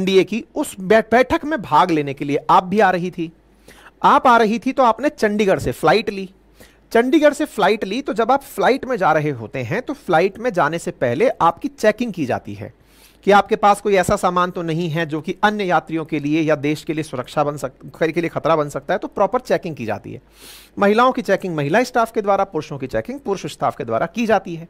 NDA की उस बैठक में भाग लेने के लिए आप भी आ रही थी आप आ रही थी तो आपने चंडीगढ़ से फ्लाइट ली चंडीगढ़ से फ्लाइट ली तो जब आप फ्लाइट में जा रहे होते हैं तो फ्लाइट में जाने से पहले आपकी चेकिंग की जाती है कि आपके पास कोई ऐसा सामान तो नहीं है जो कि अन्य यात्रियों के लिए या देश के लिए सुरक्षा बन सक के लिए खतरा बन सकता है तो प्रॉपर चेकिंग की जाती है महिलाओं की चेकिंग महिला स्टाफ के द्वारा पुरुषों की चेकिंग पुरुष स्टाफ के द्वारा की जाती है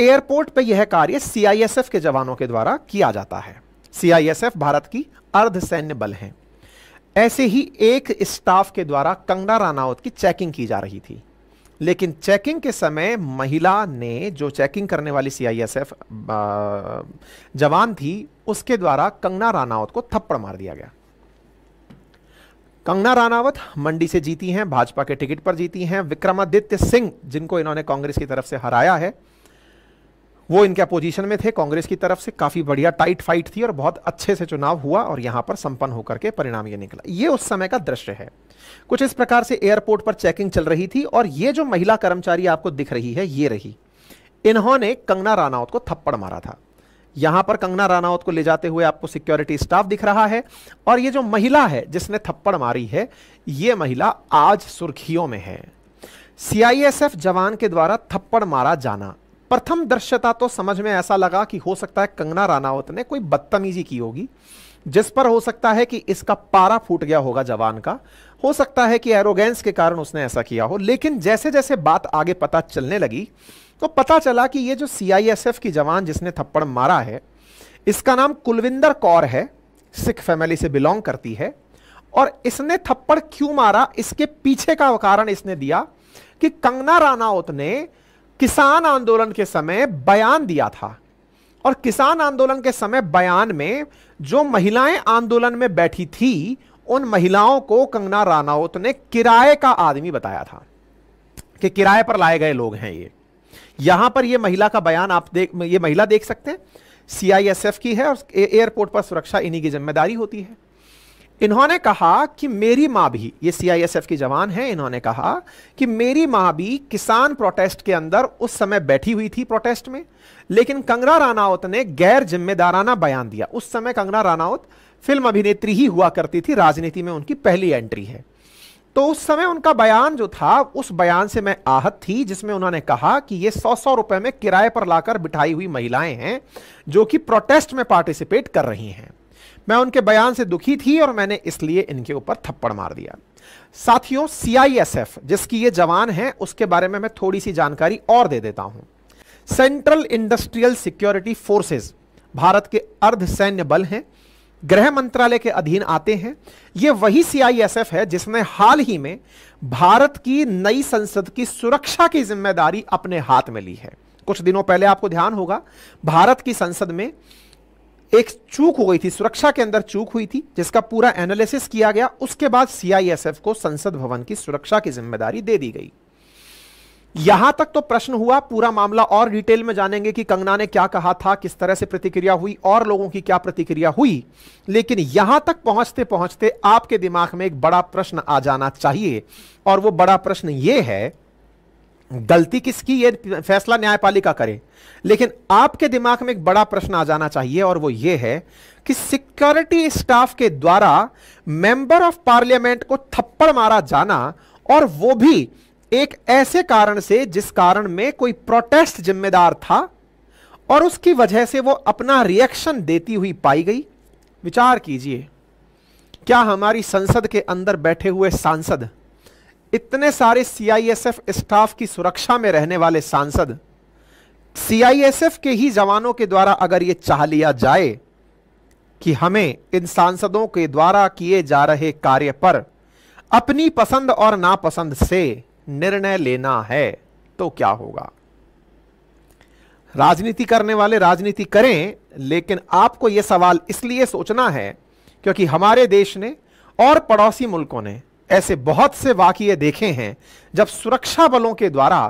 एयरपोर्ट पर यह कार्य सीआईएसएफ के जवानों के द्वारा किया जाता है सीआईएसएफ भारत की अर्ध सैन्य बल है ऐसे ही एक स्टाफ के द्वारा कंगना रानावत की चेकिंग की जा रही थी लेकिन चेकिंग के समय महिला ने जो चेकिंग करने वाली सीआईएसएफ जवान थी उसके द्वारा कंगना रानावत को थप्पड़ मार दिया गया कंगना रानावत मंडी से जीती हैं भाजपा के टिकट पर जीती हैं विक्रमादित्य सिंह जिनको इन्होंने कांग्रेस की तरफ से हराया है वो इनके अपोजिशन में थे कांग्रेस की तरफ से काफी बढ़िया टाइट फाइट थी और बहुत अच्छे से चुनाव हुआ और यहां पर संपन्न होकर के परिणाम ये निकला ये उस समय का दृश्य है कुछ इस प्रकार से एयरपोर्ट पर चेकिंग चल रही थी और ये जो महिला कर्मचारी आपको दिख रही है ये रही इन्होंने कंगना रानावत को थप्पड़ मारा था यहां पर कंगना रानावत को ले जाते हुए आपको सिक्योरिटी स्टाफ दिख रहा है और ये जो महिला है जिसने थप्पड़ मारी है ये महिला आज सुर्खियों में है सीआईएसएफ जवान के द्वारा थप्पड़ मारा जाना प्रथम दृश्यता तो समझ में ऐसा लगा कि हो सकता है कंगना रानावत ने कोई बदतमीजी की होगी जिस पर हो सकता है कि इसका पारा फूट गया होगा जवान का हो सकता है कि एरोगेंस के कारण उसने ऐसा किया हो लेकिन जैसे जैसे बात आगे पता चलने लगी तो पता चला कि ये जो सीआईएसएफ की जवान जिसने थप्पड़ मारा है इसका नाम कुलविंदर कौर है सिख फैमिली से बिलोंग करती है और इसने थप्पड़ क्यों मारा इसके पीछे का कारण इसने दिया कि कंगना रानावत ने किसान आंदोलन के समय बयान दिया था और किसान आंदोलन के समय बयान में जो महिलाएं आंदोलन में बैठी थी उन महिलाओं को कंगना रानावत ने किराए का आदमी बताया था कि किराए पर लाए गए लोग हैं ये यहां पर ये महिला का बयान आप देख ये महिला देख सकते हैं सीआईएसएफ की है और एयरपोर्ट पर सुरक्षा इन्हीं की जिम्मेदारी होती है इन्होंने कहा कि मेरी माँ भी ये सीआईएसएफ की जवान है इन्होंने कहा कि मेरी माँ भी किसान प्रोटेस्ट के अंदर उस समय बैठी हुई थी प्रोटेस्ट में लेकिन कंगना रानावत ने गैर जिम्मेदाराना बयान दिया उस समय कंगना रानावत फिल्म अभिनेत्री ही हुआ करती थी राजनीति में उनकी पहली एंट्री है तो उस समय उनका बयान जो था उस बयान से मैं आहत थी जिसमें उन्होंने कहा कि ये सौ सौ रुपए में किराए पर लाकर बिठाई हुई महिलाएं हैं जो कि प्रोटेस्ट में पार्टिसिपेट कर रही हैं मैं उनके बयान से दुखी थी और मैंने इसलिए इनके ऊपर थप्पड़ मार दिया साथियों सीआईएसएफ जिसकी ये जवान है उसके बारे में मैं थोड़ी सी जानकारी और दे देता हूं central industrial security forces Bharat के अर्ध सैन्य बल हैं गृह मंत्रालय के अधीन आते हैं ये वही सीआईएसएफ है जिसने हाल ही में भारत की नई संसद की सुरक्षा की जिम्मेदारी अपने हाथ में ली है कुछ दिनों पहले आपको ध्यान होगा भारत की संसद में एक चूक हो गई थी सुरक्षा के अंदर चूक हुई थी जिसका पूरा एनालिसिस किया गया उसके बाद सीआईएसएफ को संसद भवन की सुरक्षा की जिम्मेदारी दे दी गई यहां तक तो प्रश्न हुआ पूरा मामला और डिटेल में जानेंगे कि कंगना ने क्या कहा था किस तरह से प्रतिक्रिया हुई और लोगों की क्या प्रतिक्रिया हुई लेकिन यहां तक पहुंचते पहुंचते आपके दिमाग में एक बड़ा प्रश्न आ जाना चाहिए और वो बड़ा प्रश्न ये है गलती किसकी ये फैसला न्यायपालिका करे लेकिन आपके दिमाग में एक बड़ा प्रश्न आ जाना चाहिए और वो ये है कि सिक्योरिटी स्टाफ के द्वारा मेंबर ऑफ पार्लियामेंट को थप्पड़ मारा जाना और वो भी एक ऐसे कारण से जिस कारण में कोई प्रोटेस्ट जिम्मेदार था और उसकी वजह से वो अपना रिएक्शन देती हुई पाई गई विचार कीजिए क्या हमारी संसद के अंदर बैठे हुए सांसद इतने सारे सीआईएसएफ स्टाफ की सुरक्षा में रहने वाले सांसद सीआईएसएफ के ही जवानों के द्वारा अगर ये चाह लिया जाए कि हमें इन सांसदों के द्वारा किए जा रहे कार्य पर अपनी पसंद और नापसंद से निर्णय लेना है तो क्या होगा राजनीति करने वाले राजनीति करें लेकिन आपको यह सवाल इसलिए सोचना है क्योंकि हमारे देश ने और पड़ोसी मुल्कों ने ऐसे बहुत से वाक्य देखे हैं जब सुरक्षा बलों के द्वारा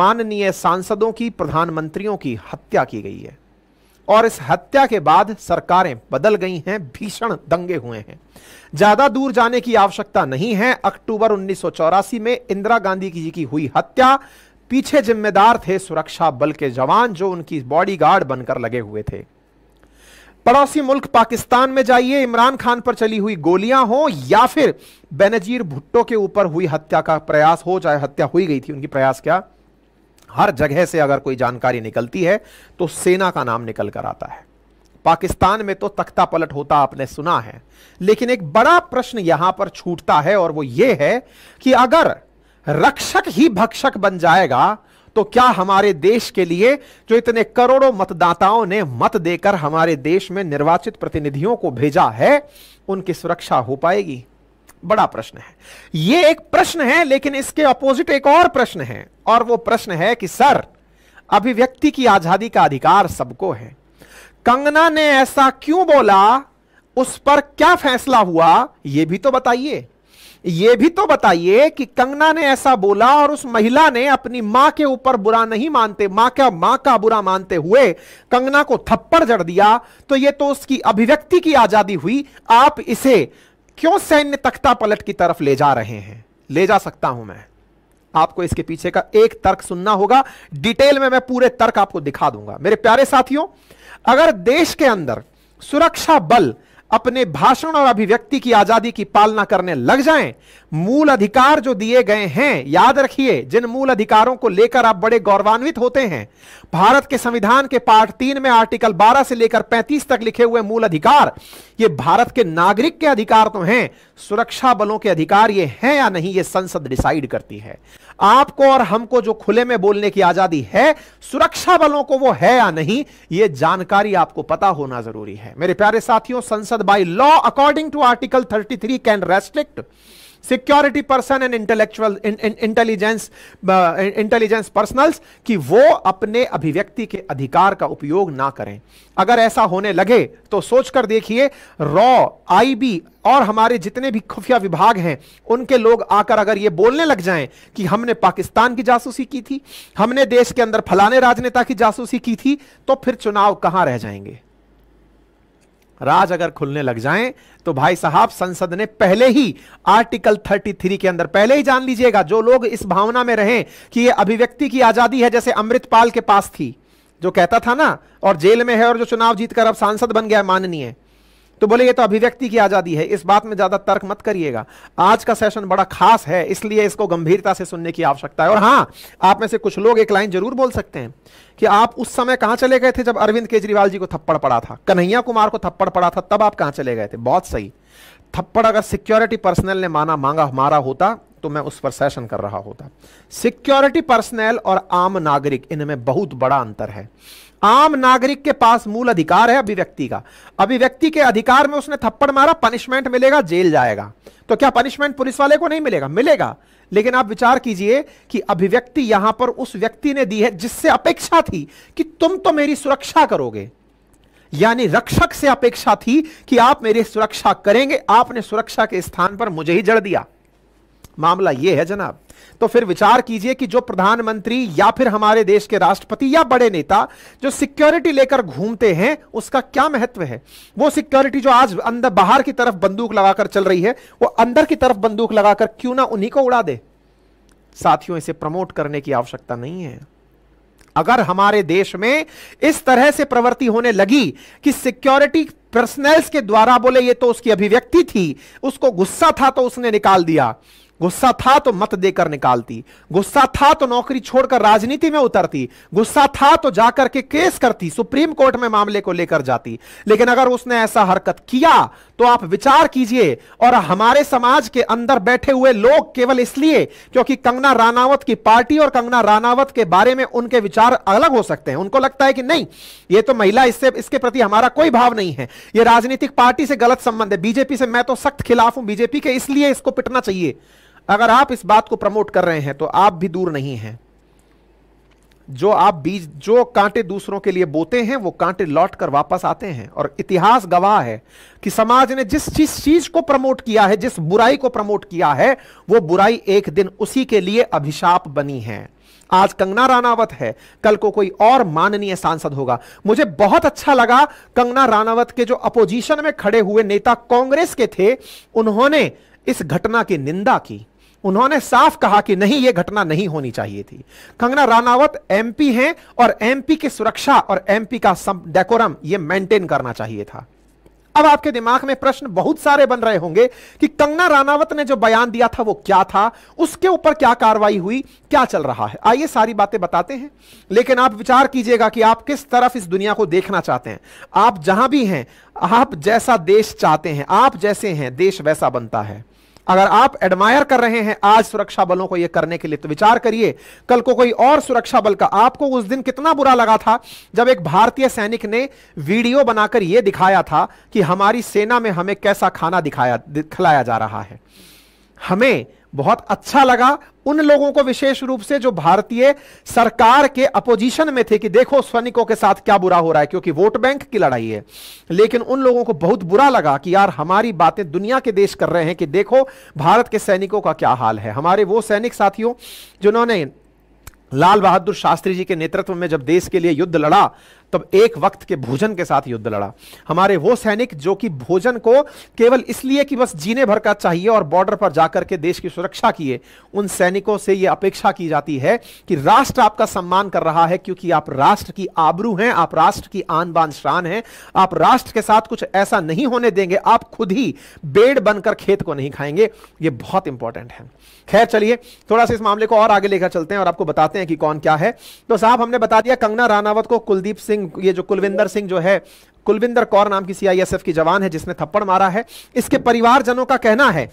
माननीय सांसदों की प्रधानमंत्रियों की हत्या की गई है और इस हत्या के बाद सरकारें बदल गई हैं भीषण दंगे हुए हैं ज्यादा दूर जाने की आवश्यकता नहीं है अक्टूबर उन्नीस में इंदिरा गांधी जी की हुई हत्या पीछे जिम्मेदार थे सुरक्षा बल के जवान जो उनकी बॉडीगार्ड बनकर लगे हुए थे पड़ोसी मुल्क पाकिस्तान में जाइए इमरान खान पर चली हुई गोलियां हो या फिर बेनजीर भुट्टो के ऊपर हुई हत्या का प्रयास हो चाहे हत्या हुई गई थी उनकी प्रयास क्या हर जगह से अगर कोई जानकारी निकलती है तो सेना का नाम निकल कर आता है पाकिस्तान में तो तख्ता पलट होता आपने सुना है लेकिन एक बड़ा प्रश्न यहां पर छूटता है और वो ये है कि अगर रक्षक ही भक्षक बन जाएगा तो क्या हमारे देश के लिए जो इतने करोड़ों मतदाताओं ने मत देकर हमारे देश में निर्वाचित प्रतिनिधियों को भेजा है उनकी सुरक्षा हो पाएगी बड़ा प्रश्न है यह एक प्रश्न है लेकिन इसके अपोजिट एक और प्रश्न है और वो प्रश्न है कि सर अभिव्यक्ति की आजादी का अधिकार सबको है कंगना ने ऐसा क्यों बोला उस पर क्या फैसला हुआ यह भी तो बताइए ये भी तो बताइए कि कंगना ने ऐसा बोला और उस महिला ने अपनी मां के ऊपर बुरा नहीं मानते मां का मां का बुरा मानते हुए कंगना को थप्पड़ जड़ दिया तो ये तो उसकी अभिव्यक्ति की आजादी हुई आप इसे क्यों सैन्य तख्ता पलट की तरफ ले जा रहे हैं ले जा सकता हूं मैं आपको इसके पीछे का एक तर्क सुनना होगा डिटेल में मैं पूरे तर्क आपको दिखा दूंगा मेरे प्यारे साथियों अगर देश के अंदर सुरक्षा बल अपने भाषण और अभिव्यक्ति की आजादी की पालना करने लग जाएं, मूल अधिकार जो दिए गए हैं याद रखिए जिन मूल अधिकारों को लेकर आप बड़े गौरवान्वित होते हैं भारत के संविधान के पार्ट तीन में आर्टिकल 12 से लेकर 35 तक लिखे हुए मूल अधिकार ये भारत के नागरिक के अधिकार तो हैं सुरक्षा बलों के अधिकार ये हैं या नहीं ये संसद डिसाइड करती है आपको और हमको जो खुले में बोलने की आजादी है सुरक्षा बलों को वो है या नहीं ये जानकारी आपको पता होना जरूरी है मेरे प्यारे साथियों संसद by law according to article 33 can restrict security person and intellectual intelligence intelligence personals कि वो अपने अभिव्यक्ति के अधिकार का उपयोग ना करें अगर ऐसा होने लगे तो सोचकर देखिए रॉ आईबी और हमारे जितने भी खुफिया विभाग हैं उनके लोग आकर अगर ये बोलने लग जाएं कि हमने पाकिस्तान की जासूसी की थी हमने देश के अंदर फलाने राजनेता की जासूसी की थी तो फिर चुनाव कहां रह जाएंगे राज अगर खुलने लग जाएं तो भाई साहब संसद ने पहले ही आर्टिकल 33 के अंदर पहले ही जान लीजिएगा जो लोग इस भावना में रहें कि ये अभिव्यक्ति की आजादी है जैसे अमृतपाल के पास थी जो कहता था ना और जेल में है और जो चुनाव जीतकर अब सांसद बन गया माननीय तो बोले ये तो अभिव्यक्ति की आजादी है इस बात में ज्यादा तर्क मत करिएगा आज का सेशन बड़ा खास है इसलिए इसको गंभीरता से सुनने की आवश्यकता है और हाँ आप में से कुछ लोग एक लाइन जरूर बोल सकते हैं कि आप उस समय कहां चले गए थे जब अरविंद केजरीवाल जी को थप्पड़ पड़ा था कन्हैया कुमार को थप्पड़ पड़ा था तब आप कहां चले गए थे बहुत सही थप्पड़ अगर सिक्योरिटी पर्सनल ने माना मांगा मारा होता तो मैं उस पर सेशन कर रहा होता सिक्योरिटी पर्सनल और आम नागरिक इनमें बहुत बड़ा अंतर है आम नागरिक के पास मूल अधिकार है अभिव्यक्ति का अभिव्यक्ति के अधिकार में उसने थप्पड़ मारा पनिशमेंट मिलेगा जेल जाएगा तो क्या पनिशमेंट पुलिस वाले को नहीं मिलेगा मिलेगा लेकिन आप विचार कीजिए कि अभिव्यक्ति यहां पर उस व्यक्ति ने दी है जिससे अपेक्षा थी कि तुम तो मेरी सुरक्षा करोगे यानी रक्षक से अपेक्षा थी कि आप मेरी सुरक्षा करेंगे आपने सुरक्षा के स्थान पर मुझे ही जड़ दिया मामला यह है जनाब तो फिर विचार कीजिए कि जो प्रधानमंत्री या फिर हमारे देश के राष्ट्रपति या बड़े नेता जो सिक्योरिटी लेकर घूमते हैं उसका क्या महत्व है वो सिक्योरिटी जो आज अंदर बाहर की तरफ बंदूक लगाकर चल रही है वो अंदर की तरफ बंदूक लगाकर क्यों ना उन्हीं को उड़ा दे साथियों इसे प्रमोट करने की आवश्यकता नहीं है अगर हमारे देश में इस तरह से प्रवृत्ति होने लगी कि सिक्योरिटी पर्सनल्स के द्वारा बोले ये तो उसकी अभिव्यक्ति थी उसको गुस्सा था तो उसने निकाल दिया गुस्सा था तो मत देकर निकालती गुस्सा था तो नौकरी छोड़कर राजनीति में उतरती गुस्सा था तो जाकर के केस करती सुप्रीम कोर्ट में मामले को लेकर जाती लेकिन अगर उसने ऐसा हरकत किया तो आप विचार कीजिए और हमारे समाज के अंदर बैठे हुए लोग केवल इसलिए क्योंकि कंगना रानावत की पार्टी और कंगना रानावत के बारे में उनके विचार अलग हो सकते हैं उनको लगता है कि नहीं ये तो महिला इससे इसके प्रति हमारा कोई भाव नहीं है ये राजनीतिक पार्टी से गलत संबंध है बीजेपी से मैं तो सख्त खिलाफ हूं बीजेपी के इसलिए इसको पिटना चाहिए अगर आप इस बात को प्रमोट कर रहे हैं तो आप भी दूर नहीं हैं जो आप बीज जो कांटे दूसरों के लिए बोते हैं वो कांटे लौट कर वापस आते हैं और इतिहास गवाह है कि समाज ने जिस चीज चीज को प्रमोट किया है जिस बुराई को प्रमोट किया है वो बुराई एक दिन उसी के लिए अभिशाप बनी है आज कंगना रानावत है कल को कोई और माननीय सांसद होगा मुझे बहुत अच्छा लगा कंगना रानावत के जो अपोजिशन में खड़े हुए नेता कांग्रेस के थे उन्होंने इस घटना की निंदा की उन्होंने साफ कहा कि नहीं यह घटना नहीं होनी चाहिए थी कंगना रानावत एमपी हैं और एमपी की सुरक्षा और एमपी का डेकोरम यह मेंटेन करना चाहिए था अब आपके दिमाग में प्रश्न बहुत सारे बन रहे होंगे कि कंगना रानावत ने जो बयान दिया था वो क्या था उसके ऊपर क्या कार्रवाई हुई क्या चल रहा है आइए सारी बातें बताते हैं लेकिन आप विचार कीजिएगा कि आप किस तरफ इस दुनिया को देखना चाहते हैं आप जहां भी हैं आप जैसा देश चाहते हैं आप जैसे हैं देश वैसा बनता है अगर आप एडमायर कर रहे हैं आज सुरक्षा बलों को यह करने के लिए तो विचार करिए कल को कोई और सुरक्षा बल का आपको उस दिन कितना बुरा लगा था जब एक भारतीय सैनिक ने वीडियो बनाकर यह दिखाया था कि हमारी सेना में हमें कैसा खाना दिखाया खिलाया जा रहा है हमें बहुत अच्छा लगा उन लोगों को विशेष रूप से जो भारतीय सरकार के अपोजिशन में थे कि देखो सैनिकों के साथ क्या बुरा हो रहा है क्योंकि वोट बैंक की लड़ाई है लेकिन उन लोगों को बहुत बुरा लगा कि यार हमारी बातें दुनिया के देश कर रहे हैं कि देखो भारत के सैनिकों का क्या हाल है हमारे वो सैनिक साथियों जिन्होंने लाल बहादुर शास्त्री जी के नेतृत्व में जब देश के लिए युद्ध लड़ा तब एक वक्त के भोजन के साथ युद्ध लड़ा हमारे वो सैनिक जो कि भोजन को केवल इसलिए कि बस जीने भर का चाहिए और बॉर्डर पर जाकर के देश की सुरक्षा किए उन सैनिकों से यह अपेक्षा की जाती है कि राष्ट्र आपका सम्मान कर रहा है क्योंकि आप राष्ट्र की आबरू हैं आप राष्ट्र की आन बान शान हैं आप राष्ट्र के साथ कुछ ऐसा नहीं होने देंगे आप खुद ही बेड़ बनकर खेत को नहीं खाएंगे ये बहुत इंपॉर्टेंट है खैर चलिए थोड़ा सा इस मामले को और आगे लेकर चलते हैं और आपको बताते हैं कि कौन क्या है तो साहब हमने बता दिया कंगना रानावत को कुलदीप सिंह सिंह ये जो कुलविंदर सिंह जो है कुलविंदर कौर नाम की सीआईएसएफ की जवान है जिसने थप्पड़ मारा है इसके परिवारजनों का कहना है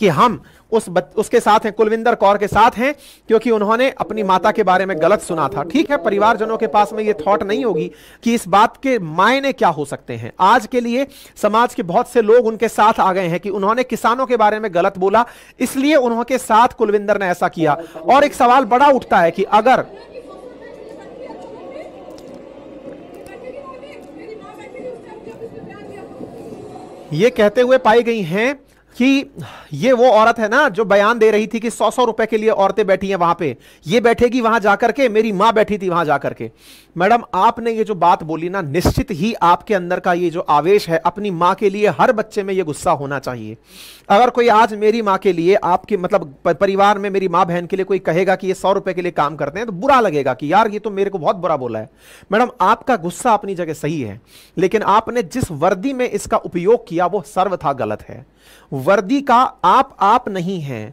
कि हम उस बत, उसके साथ हैं कुलविंदर कौर के साथ हैं क्योंकि उन्होंने अपनी माता के बारे में गलत सुना था ठीक है परिवारजनों के पास में ये थॉट नहीं होगी कि इस बात के मायने क्या हो सकते हैं आज के लिए समाज के बहुत से लोग उनके साथ आ गए हैं कि उन्होंने किसानों के बारे में गलत बोला इसलिए उन्होंने साथ कुलविंदर ने ऐसा किया और एक सवाल बड़ा उठता है कि अगर ये कहते हुए पाई गई हैं कि ये वो औरत है ना जो बयान दे रही थी कि सौ सौ रुपए के लिए औरतें बैठी हैं वहां पे ये बैठेगी वहां जाकर के मेरी माँ बैठी थी वहां जाकर के मैडम आपने ये जो बात बोली ना निश्चित ही आपके अंदर का ये जो आवेश है अपनी माँ के लिए हर बच्चे में ये गुस्सा होना चाहिए अगर कोई आज मेरी माँ के लिए आपके मतलब परिवार में मेरी माँ बहन के लिए कोई कहेगा कि ये सौ रुपए के लिए काम करते हैं तो बुरा लगेगा कि यार ये तो मेरे को बहुत बुरा बोला है मैडम आपका गुस्सा अपनी जगह सही है लेकिन आपने जिस वर्दी में इसका उपयोग किया वो सर्वथा गलत है वर्दी का आप आप नहीं है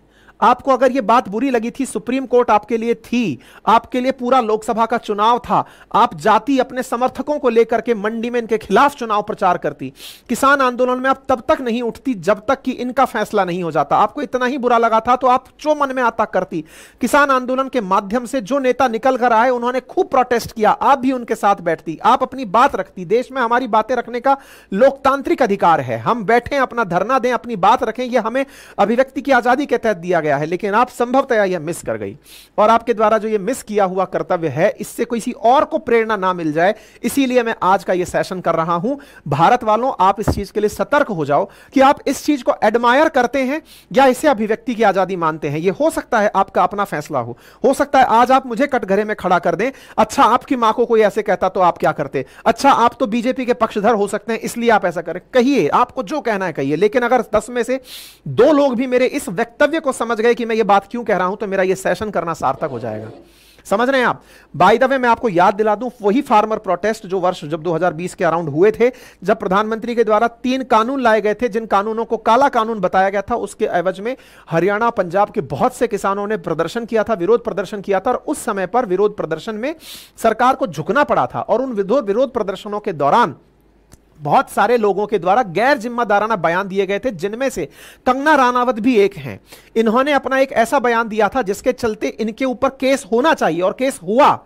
आपको अगर ये बात बुरी लगी थी सुप्रीम कोर्ट आपके लिए थी आपके लिए पूरा लोकसभा का चुनाव था आप जाति अपने समर्थकों को लेकर के मंडी में इनके खिलाफ चुनाव प्रचार करती किसान आंदोलन में आप तब तक नहीं उठती जब तक कि इनका फैसला नहीं हो जाता आपको इतना ही बुरा लगा था तो आप जो मन में आता करती किसान आंदोलन के माध्यम से जो नेता निकल कर आए उन्होंने खूब प्रोटेस्ट किया आप भी उनके साथ बैठती आप अपनी बात रखती देश में हमारी बातें रखने का लोकतांत्रिक अधिकार है हम बैठे अपना धरना दें अपनी बात रखें यह हमें अभिव्यक्ति की आजादी के तहत दिया गया गया है लेकिन आप संभवतया यह मिस कर गई और आपके द्वारा जो ये मिस किया हुआ कर्तव्य है इससे किसी और को प्रेरणा ना मिल जाए इसीलिए मैं आज का यह सेशन कर रहा हूं भारत वालों आप इस चीज के लिए सतर्क हो जाओ कि आप इस चीज को एडमायर करते हैं या इसे अभिव्यक्ति की आजादी मानते हैं यह हो सकता है आपका अपना फैसला हो हो सकता है आज आप मुझे कटघरे में खड़ा कर दें अच्छा आपकी मां को कोई ऐसे कहता तो आप क्या करते अच्छा आप तो बीजेपी के पक्षधर हो सकते हैं इसलिए आप ऐसा करें कहिए आपको जो कहना है कहिए लेकिन अगर दस में से दो लोग भी मेरे इस वक्तव्य को समझ समझ गए कि मैं ये बात क्यों कह रहा हूं तो मेरा ये सेशन करना सार्थक हो जाएगा समझ रहे हैं आप बाय द वे मैं आपको याद दिला दूं वही फार्मर प्रोटेस्ट जो वर्ष जब 2020 के अराउंड हुए थे जब प्रधानमंत्री के द्वारा तीन कानून लाए गए थे जिन कानूनों को काला कानून बताया गया था उसके एवज में हरियाणा पंजाब के बहुत से किसानों ने प्रदर्शन किया था विरोध प्रदर्शन किया था और उस समय पर विरोध प्रदर्शन में सरकार को झुकना पड़ा था और उन विरोध प्रदर्शनों के दौरान बहुत सारे लोगों के द्वारा गैर जिम्मेदाराना बयान दिए गए थे जिनमें से कंगना रानावत भी एक हैं इन्होंने अपना एक ऐसा बयान दिया था जिसके चलते इनके ऊपर केस होना चाहिए और केस हुआ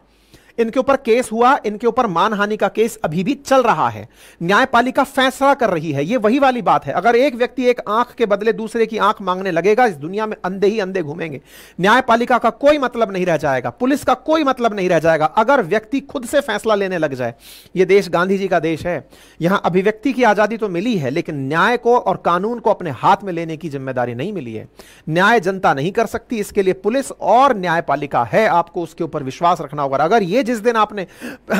इनके ऊपर केस हुआ इनके ऊपर मानहानि का केस अभी भी चल रहा है न्यायपालिका फैसला कर रही है ये वही वाली बात है अगर एक व्यक्ति एक आंख के बदले दूसरे की आंख मांगने लगेगा इस दुनिया में अंधे ही अंधे घूमेंगे न्यायपालिका का कोई मतलब नहीं रह जाएगा पुलिस का कोई मतलब नहीं रह जाएगा अगर व्यक्ति खुद से फैसला लेने लग जाए यह देश गांधी जी का देश है यहां अभिव्यक्ति की आजादी तो मिली है लेकिन न्याय को और कानून को अपने हाथ में लेने की जिम्मेदारी नहीं मिली है न्याय जनता नहीं कर सकती इसके लिए पुलिस और न्यायपालिका है आपको उसके ऊपर विश्वास रखना होगा अगर ये ये जिस दिन आपने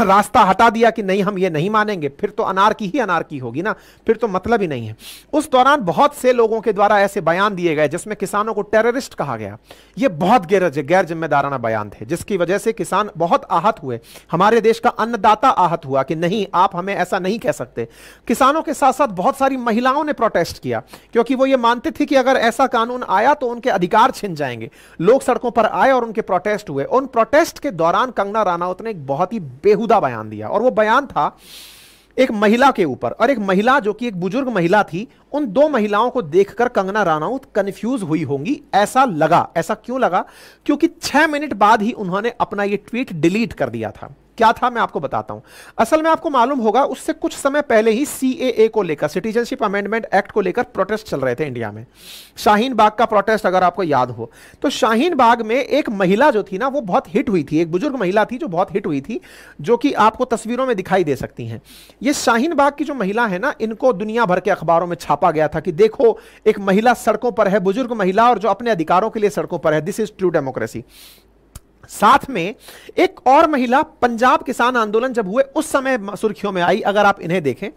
रास्ता हटा दिया कि नहीं हम ये नहीं मानेंगे फिर तो अनार की ही अनार की होगी ना फिर तो मतलब ही नहीं है उस दौरान बहुत से लोगों के द्वारा ऐसे बयान दिए गए जिसमें किसानों को टेररिस्ट कहा गया ये बहुत गैर गैर जिम्मेदाराना बयान थे जिसकी वजह से किसान बहुत आहत हुए हमारे देश का अन्नदाता आहत हुआ कि नहीं आप हमें ऐसा नहीं कह सकते किसानों के साथ साथ बहुत सारी महिलाओं ने प्रोटेस्ट किया क्योंकि वो ये मानते थे कि अगर ऐसा कानून आया तो उनके अधिकार छिन जाएंगे लोग सड़कों पर आए और उनके प्रोटेस्ट हुए उन प्रोटेस्ट के दौरान कंगना रानावत राउत ने एक बहुत ही बेहुदा बयान दिया और वो बयान था एक महिला के ऊपर और एक महिला जो कि एक बुजुर्ग महिला थी उन दो महिलाओं को देखकर कंगना रानाउत कंफ्यूज हुई होंगी ऐसा लगा ऐसा क्यों लगा क्योंकि छह मिनट बाद ही उन्होंने अपना ये ट्वीट डिलीट कर दिया था क्या था मैं आपको बताता हूं असल में आपको मालूम होगा उससे कुछ समय पहले ही सी को लेकर सिटीजनशिप अमेंडमेंट एक्ट को लेकर प्रोटेस्ट चल रहे थे इंडिया में शाहीन बाग का प्रोटेस्ट अगर आपको याद हो तो शाहीन बाग में एक महिला जो थी ना वो बहुत हिट हुई थी एक बुजुर्ग महिला थी जो बहुत हिट हुई थी जो कि आपको तस्वीरों में दिखाई दे सकती हैं ये शाहीन बाग की जो महिला है ना इनको दुनिया भर के अखबारों में छापा गया था कि देखो एक महिला सड़कों पर है बुजुर्ग महिला और जो अपने अधिकारों के लिए सड़कों पर है दिस इज ट्रू डेमोक्रेसी साथ में एक और महिला पंजाब किसान आंदोलन जब हुए उस समय सुर्खियों में आई अगर आप इन्हें देखें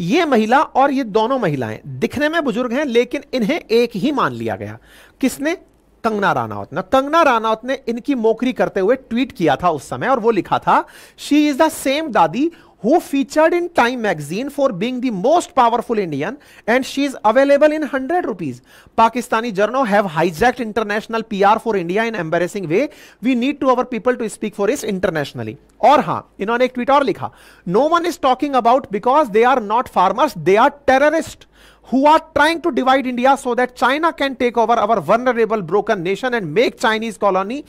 ये महिला और ये दोनों महिलाएं दिखने में बुजुर्ग हैं लेकिन इन्हें एक ही मान लिया गया किसने कंगना रानावत ने कंगना रानावत ने इनकी मोकरी करते हुए ट्वीट किया था उस समय और वो लिखा था she is the same dadi who featured in Time magazine for being the most powerful Indian and she is available in 100 rupees. Pakistani journal have hijacked international PR for India in embarrassing way. We need to our people to speak for us internationally. और हाँ इन्होंने एक tweet, or लिखा no one is talking about because they are not farmers; they are terrorists who are trying to divide India so that China can take over our vulnerable broken nation and make Chinese colony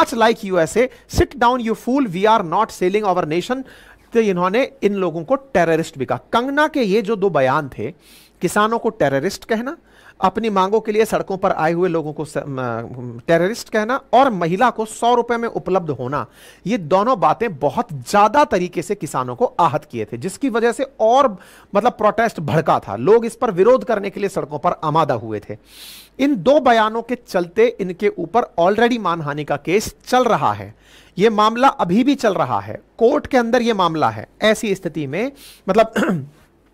much like USA. Sit down, you fool. We are not selling our nation तो इन्होंने इन लोगों को terrorist भी कहा कंगना के ये जो दो बयान थे किसानों को टेररिस्ट कहना अपनी मांगों के लिए सड़कों पर आए हुए लोगों को टेररिस्ट कहना और महिला को सौ रुपए में उपलब्ध होना ये दोनों बातें बहुत ज्यादा तरीके से किसानों को आहत किए थे जिसकी वजह से और मतलब प्रोटेस्ट भड़का था लोग इस पर विरोध करने के लिए सड़कों पर आमादा हुए थे इन दो बयानों के चलते इनके ऊपर ऑलरेडी मानहानि का केस चल रहा है ये मामला अभी भी चल रहा है कोर्ट के अंदर यह मामला है ऐसी स्थिति में मतलब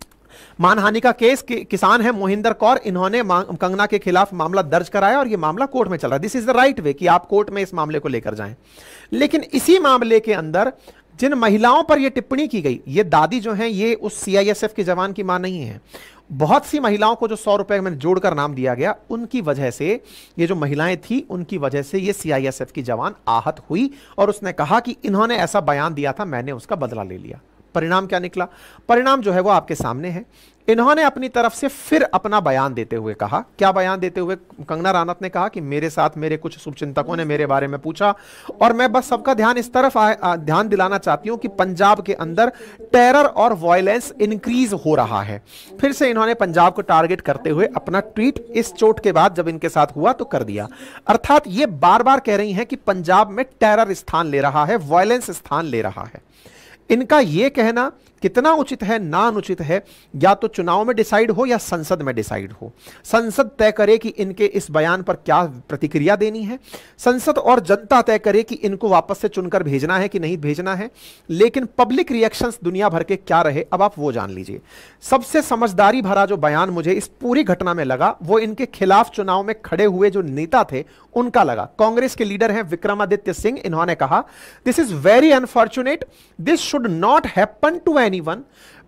मानहानि का केस कि, किसान है मोहिंदर कौर इन्होंने कंगना के खिलाफ मामला दर्ज कराया और यह मामला कोर्ट में चल रहा है this is the right way कि आप कोर्ट में इस मामले को लेकर जाएं लेकिन इसी मामले के अंदर जिन महिलाओं पर यह टिप्पणी की गई ये दादी जो है ये उस सीआईएसएफ के जवान की मां नहीं है बहुत सी महिलाओं को जो सौ रुपए मैंने जोड़कर नाम दिया गया उनकी वजह से ये जो महिलाएं थी उनकी वजह से ये सीआईएसएफ की जवान आहत हुई और उसने कहा कि इन्होंने ऐसा बयान दिया था मैंने उसका बदला ले लिया परिणाम क्या निकला परिणाम जो है वो आपके सामने है इन्होंने अपनी तरफ से फिर अपना बयान देते हुए कहा क्या बयान देते हुए कंगना रानत ने कहा कि मेरे साथ मेरे कुछ शुभचिंतकों ने मेरे बारे में पूछा और मैं बस सबका ध्यान इस तरफ आ, आ, ध्यान दिलाना चाहती हूं कि पंजाब के अंदर टेरर और वायलेंस इंक्रीज हो रहा है फिर से इन्होंने पंजाब को टारगेट करते हुए अपना ट्वीट इस चोट के बाद जब इनके साथ हुआ तो कर दिया अर्थात ये बार बार कह रही है कि पंजाब में टेरर स्थान ले रहा है वायलेंस स्थान ले रहा है इनका यह कहना कितना उचित है ना अनुचित है या तो चुनाव में डिसाइड हो या संसद में डिसाइड हो संसद तय करे कि इनके इस बयान पर क्या प्रतिक्रिया देनी है संसद और जनता तय करे कि इनको वापस से चुनकर भेजना है कि नहीं भेजना है लेकिन पब्लिक रिएक्शंस दुनिया भर के क्या रहे अब आप वो जान लीजिए सबसे समझदारी भरा जो बयान मुझे इस पूरी घटना में लगा वो इनके खिलाफ चुनाव में खड़े हुए जो नेता थे उनका लगा कांग्रेस के लीडर हैं विक्रमादित्य सिंह इन्होंने कहा this is very unfortunate this should should not happen to anyone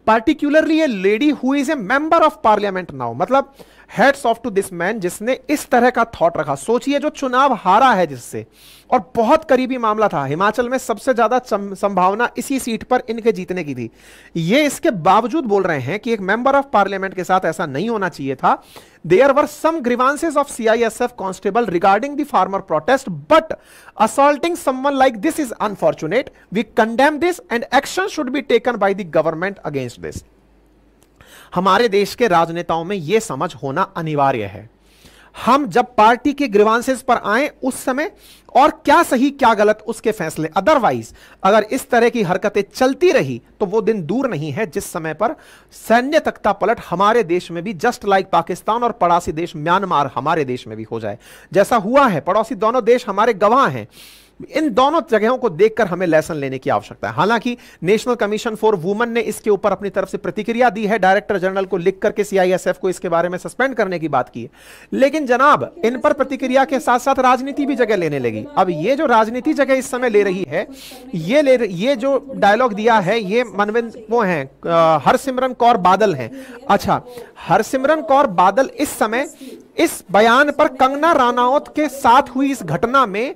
particularly a lady who is a member of parliament now मतलब heads of to this man जिसने इस तरह का थॉट रखा सोचिए जो चुनाव हारा है जिससे और बहुत करीबी मामला था हिमाचल में सबसे ज्यादा संभावना इसी सीट पर इनके जीतने की थी ये इसके बावजूद बोल रहे हैं कि एक मेंबर ऑफ पार्लियामेंट के साथ ऐसा नहीं होना चाहिए था there were some grievances of CISF constable regarding the farmer protest, but assaulting someone like this is unfortunate. We condemn this and action should be taken by the government against this. हमारे देश के राजनेताओं में यह समझ होना अनिवार्य है हम जब पार्टी के ग्रीवांसेस पर आए उस समय और क्या सही क्या गलत उसके फैसले अदरवाइज अगर इस तरह की हरकतें चलती रही तो वो दिन दूर नहीं है जिस समय पर सैन्य तख्ता पलट हमारे देश में भी जस्ट लाइक पाकिस्तान और पड़ोसी देश म्यांमार हमारे देश में भी हो जाए जैसा हुआ है पड़ोसी दोनों देश हमारे गवाह हैं इन दोनों जगहों को देखकर हमें लेसन लेने की आवश्यकता है हालांकि नेशनल कमीशन फॉर वुमन ने इसके ऊपर अपनी तरफ से प्रतिक्रिया दी है डायरेक्टर जनरल को लिख करके सीआईएसएफ को इसके बारे में सस्पेंड करने की बात की लेकिन जनाब इन पर प्रतिक्रिया के साथ साथ राजनीति भी जगह लेने लगी अब ये जो राजनीति जगह इस समय ले रही है ये ले ये जो डायलॉग दिया है ये मनविंद वो है हरसिमरन कौर बादल है अच्छा हरसिमरन कौर बादल इस समय इस बयान पर कंगना रानावत के साथ हुई इस घटना में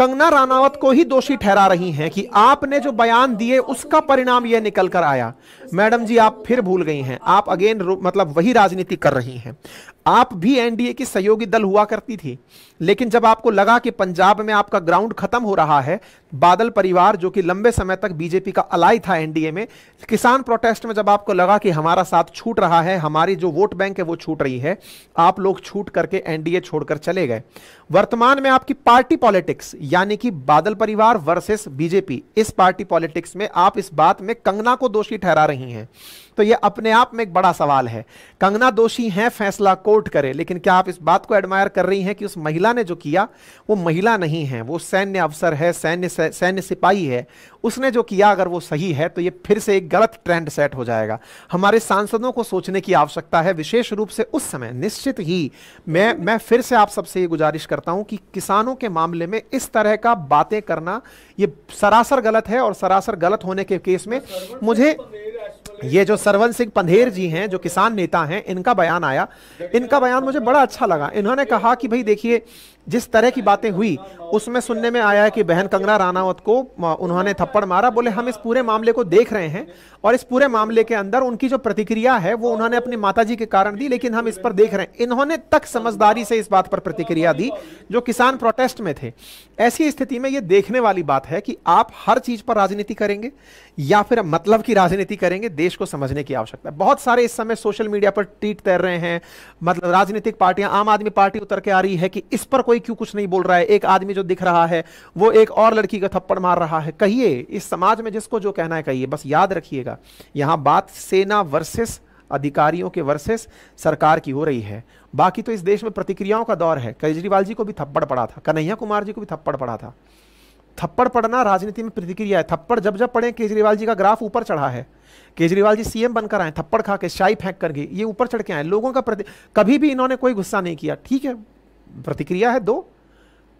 कंगना रानावत को ही दोषी ठहरा रही हैं कि आपने जो बयान दिए उसका परिणाम यह निकल कर आया मैडम जी आप फिर भूल गई हैं आप अगेन मतलब वही राजनीति कर रही हैं आप भी एनडीए की सहयोगी दल हुआ करती थी लेकिन जब आपको लगा कि पंजाब में आपका ग्राउंड खत्म हो रहा है बादल परिवार जो कि लंबे समय तक बीजेपी का अलाई था एनडीए में किसान प्रोटेस्ट में जब आपको लगा कि हमारा साथ छूट रहा है हमारी जो वोट बैंक है वो छूट रही है आप लोग छूट करके एनडीए छोड़कर चले गए वर्तमान में आपकी पार्टी पॉलिटिक्स यानी कि बादल परिवार वर्सेस बीजेपी इस पार्टी पॉलिटिक्स में आप इस बात में कंगना को दोषी ठहरा रही हैं तो ये अपने आप में एक बड़ा सवाल है कंगना दोषी हैं फैसला कोर्ट करे लेकिन क्या आप इस बात को एडमायर कर रही हैं कि उस महिला ने जो किया वो महिला नहीं है वो सैन्य अफसर है सैन्य सैन्य सिपाही है उसने जो किया अगर वो सही है तो ये फिर से एक गलत ट्रेंड सेट हो जाएगा हमारे सांसदों को सोचने की आवश्यकता है विशेष रूप से उस समय निश्चित ही मैं मैं फिर से आप सबसे ये गुजारिश करता हूं कि किसानों के मामले में इस तरह का बातें करना ये सरासर गलत है और सरासर गलत होने के केस में मुझे ये जो सरवन सिंह पंधेर जी हैं जो किसान नेता हैं इनका बयान आया इनका बयान मुझे बड़ा अच्छा लगा इन्होंने कहा कि भाई देखिए जिस तरह की बातें हुई उसमें सुनने में आया है कि बहन कंगना रानावत को उन्होंने थप्पड़ मारा बोले हम इस पूरे मामले को देख रहे हैं और इस पूरे मामले के अंदर उनकी जो प्रतिक्रिया है वो उन्होंने अपनी माताजी के कारण दी लेकिन हम इस पर देख रहे हैं इन्होंने तक समझदारी से इस बात पर प्रतिक्रिया दी जो किसान प्रोटेस्ट में थे ऐसी स्थिति में ये देखने वाली बात है कि आप हर चीज पर राजनीति करेंगे या फिर मतलब की राजनीति करेंगे देश को समझने की आवश्यकता है बहुत सारे इस समय सोशल मीडिया पर ट्वीट तैर रहे हैं मतलब राजनीतिक पार्टियां आम आदमी पार्टी उतर के आ रही है कि इस पर कोई क्यों कुछ नहीं बोल रहा है एक आदमी जो दिख रहा है वो एक और लड़की का थप्पड़ मार रहा है कहिए इस समाज में जिसको जो कहना है कहिए बस याद रखिएगा यहां बात सेना वर्सेस अधिकारियों के वर्सेस सरकार की हो रही है बाकी तो इस देश में प्रतिक्रियाओं का दौर है केजरीवाल जी को भी थप्पड़ पड़ा था कन्हैया कुमार जी को भी थप्पड़ पड़ा था थप्पड़ पड़ना राजनीति में प्रतिक्रिया है थप्पड़ जब जब पड़े केजरीवाल जी का ग्राफ ऊपर चढ़ा है केजरीवाल जी सीएम बनकर आए थप्पड़ खा के शाही फेंक कर गए ये ऊपर चढ़ के आए लोगों का प्रति कभी भी इन्होंने कोई गुस्सा नहीं किया ठीक है प्रतिक्रिया है दो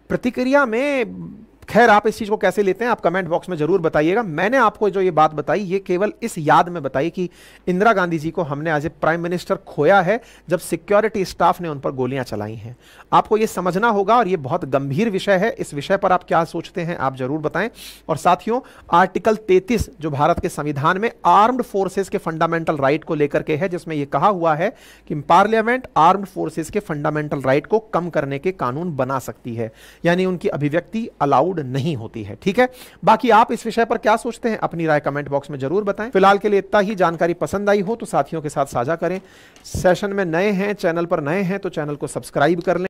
प्रतिक्रिया में खैर आप इस चीज़ को कैसे लेते हैं आप कमेंट बॉक्स में ज़रूर बताइएगा मैंने आपको जो ये बात बताई ये केवल इस याद में बताई कि इंदिरा गांधी जी को हमने एज ए प्राइम मिनिस्टर खोया है जब सिक्योरिटी स्टाफ ने उन पर गोलियां चलाई हैं आपको ये समझना होगा और ये बहुत गंभीर विषय है इस विषय पर आप क्या सोचते हैं आप ज़रूर बताएं और साथियों आर्टिकल तैतीस जो भारत के संविधान में आर्म्ड फोर्सेज के फंडामेंटल राइट को लेकर के है जिसमें यह कहा हुआ है कि पार्लियामेंट आर्म्ड फोर्सेज के फंडामेंटल राइट को कम करने के कानून बना सकती है यानी उनकी अभिव्यक्ति अलाउड नहीं होती है ठीक है बाकी आप इस विषय पर क्या सोचते हैं अपनी राय कमेंट बॉक्स में जरूर बताएं फिलहाल के लिए इतना ही जानकारी पसंद आई हो तो साथियों के साथ साझा करें सेशन में नए हैं चैनल पर नए हैं तो चैनल को सब्सक्राइब कर लें